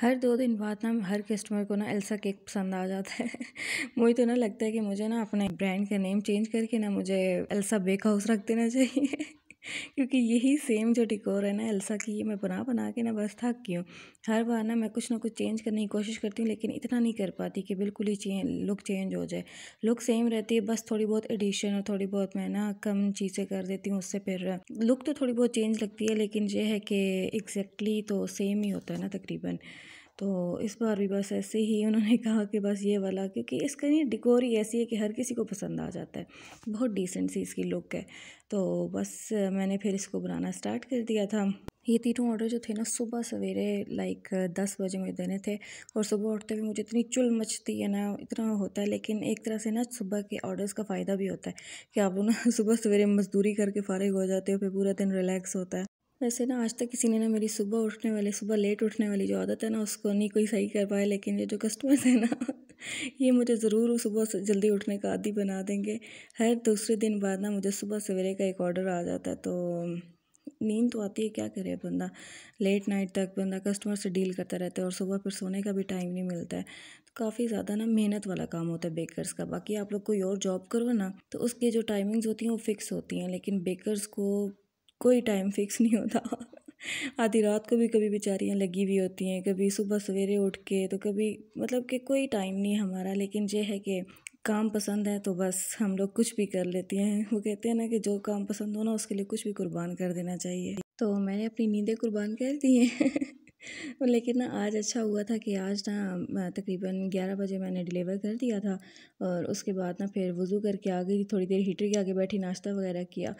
हर दो दिन बाद ना हर कस्टमर को ना एल्सा केक पसंद आ जाता है मुझे तो ना लगता है कि मुझे ना अपने ब्रांड का नेम चेंज करके ना मुझे एल्सा बेक हाउस रख देना चाहिए क्योंकि यही सेम जो डिकोर है ना एल्सा की ये मैं बना बना के ना बस थक गई हूँ हर बार ना मैं कुछ ना कुछ चेंज करने की कोशिश करती हूँ लेकिन इतना नहीं कर पाती कि बिल्कुल ही चें लुक चेंज हो जाए लुक सेम रहती है बस थोड़ी बहुत एडिशन और थोड़ी बहुत मैं ना कम चीज़ें कर देती हूँ उससे फिर लुक तो थोड़ी बहुत चेंज लगती है लेकिन यह है कि एग्जैक्टली exactly तो सेम ही होता है ना तकरीबन तो इस बार भी बस ऐसे ही उन्होंने कहा कि बस ये वाला क्योंकि इसका नहीं डिकोर ही ऐसी है कि हर किसी को पसंद आ जाता है बहुत डिसेंट सी इसकी लुक है तो बस मैंने फिर इसको बनाना स्टार्ट कर दिया था ये तीनों ऑर्डर जो थे ना सुबह सवेरे लाइक दस बजे मुझे देने थे और सुबह उठते हुए मुझे इतनी चुल मचती है ना इतना होता है लेकिन एक तरह से ना सुबह के ऑर्डर्स का फ़ायदा भी होता है कि आप ना सुबह सवेरे मजदूरी करके फ़ारिग हो जाते हो फिर पूरा दिन रिलैक्स होता है वैसे ना आज तक किसी ने ना मेरी सुबह उठने वाली सुबह लेट उठने वाली जो आदत है ना उसको नहीं कोई सही कर पाया लेकिन ये जो कस्टमर्स हैं ना ये मुझे ज़रूर सुबह जल्दी उठने का आदि बना देंगे हर दूसरे दिन बाद ना मुझे सुबह सवेरे का एक ऑर्डर आ जाता है तो नींद तो आती है क्या करे बंदा लेट नाइट तक बंदा कस्टमर से डील करता रहता है और सुबह फिर सोने का भी टाइम नहीं मिलता है तो काफ़ी ज़्यादा ना मेहनत वाला काम होता है बेकर्स का बाकी आप लोग कोई और जॉब करो ना तो उसकी जो टाइमिंग्स होती हैं वो फिक्स होती हैं लेकिन बेकर्स को कोई टाइम फिक्स नहीं होता आधी रात को भी कभी बेचारियाँ लगी हुई होती हैं कभी सुबह सवेरे उठ के तो कभी मतलब कि कोई टाइम नहीं हमारा लेकिन ये है कि काम पसंद है तो बस हम लोग कुछ भी कर लेते हैं वो कहते हैं ना कि जो काम पसंद हो ना उसके लिए कुछ भी कुर्बान कर देना चाहिए तो मैंने अपनी नींदें कुर्बान कर दी हैं लेकिन ना आज अच्छा हुआ था कि आज ना तकरीबन ग्यारह बजे मैंने डिलीवर कर दिया था और उसके बाद ना फिर वज़ू करके आ गई थोड़ी देर हीटर के आगे बैठी नाश्ता वगैरह किया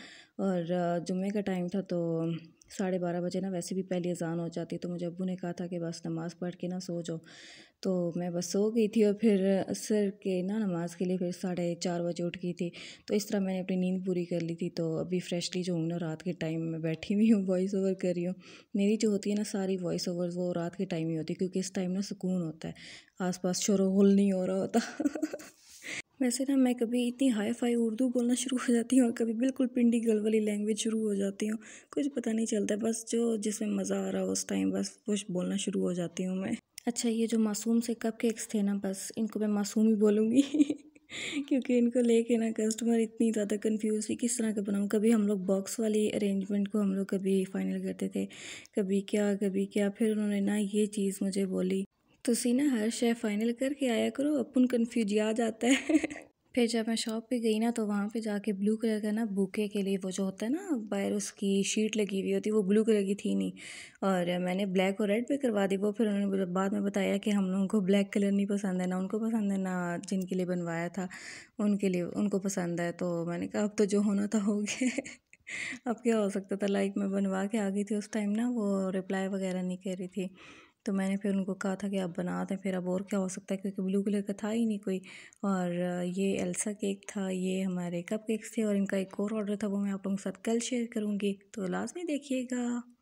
और जुम्मे का टाइम था तो साढ़े बारह बजे ना वैसे भी पहली अजान हो जाती तो मुझे अबू ने कहा था कि बस नमाज़ पढ़ के ना सो जाओ तो मैं बस सो गई थी और फिर असर के ना नमाज़ के लिए फिर साढ़े चार बजे उठ गई थी तो इस तरह मैंने अपनी नींद पूरी कर ली थी तो अभी फ्रेशली जो हूँ ना रात के टाइम में बैठी हुई हूँ वॉइस ओवर कर रही हूँ मेरी जो होती है ना सारी वॉइस ओवर वो रात के टाइम ही होती है क्योंकि इस टाइम ना सुकून होता है आसपास शोरगुल नहीं हो रहा होता वैसे ना मैं कभी इतनी हाई फाई उर्दू बोलना शुरू हो जाती हूँ और कभी बिल्कुल पिंडी गल वाली लैंग्वेज शुरू हो जाती हूँ कुछ पता नहीं चलता बस जो जिसमें मज़ा आ रहा हो उस टाइम बस कुछ बोलना शुरू हो जाती हूँ मैं अच्छा ये जो मासूम से कप केक्स थे ना बस इनको मैं मासूम ही बोलूँगी क्योंकि इनको लेके ना कस्टमर इतनी ज़्यादा कन्फ्यूज़ हुई किस तरह का बनाऊँ कभी हम लोग बॉक्स वाली अरेंजमेंट को हम लोग कभी फ़ाइनल करते थे कभी क्या कभी क्या फिर उन्होंने ना ये चीज़ मुझे बोली ਤੁਸੀਂ ना हर ਸ਼ੈ फ़ाइनल करके आया करो अपन कन्फ्यूज आ जाता है फिर जब मैं शॉप पे गई ना तो वहाँ पे जाके ब्लू कलर का ना बुके के लिए वो जो होता है ना बाहर उसकी शीट लगी हुई होती वो ब्लू कलर की थी नहीं और मैंने ब्लैक और रेड पे करवा दी वो फिर उन्होंने बाद में बताया कि हम लोगों को ब्लैक कलर नहीं पसंद है ना उनको पसंद है ना जिनके लिए बनवाया था उनके लिए उनको पसंद है तो मैंने कहा अब तो जो होना था हो गया अब क्या हो सकता था लाइक मैं बनवा के आ गई थी उस टाइम ना वो रिप्लाई वगैरह नहीं कर रही थी तो मैंने फिर उनको कहा था कि आप बना दें फिर अब और क्या हो सकता है क्योंकि ब्लू कलर का था ही नहीं कोई और ये एल्सा केक था ये हमारे कप केक्स थे और इनका एक और ऑर्डर था वो मैं आप लोगों के साथ कल शेयर करूँगी तो लाजमी देखिएगा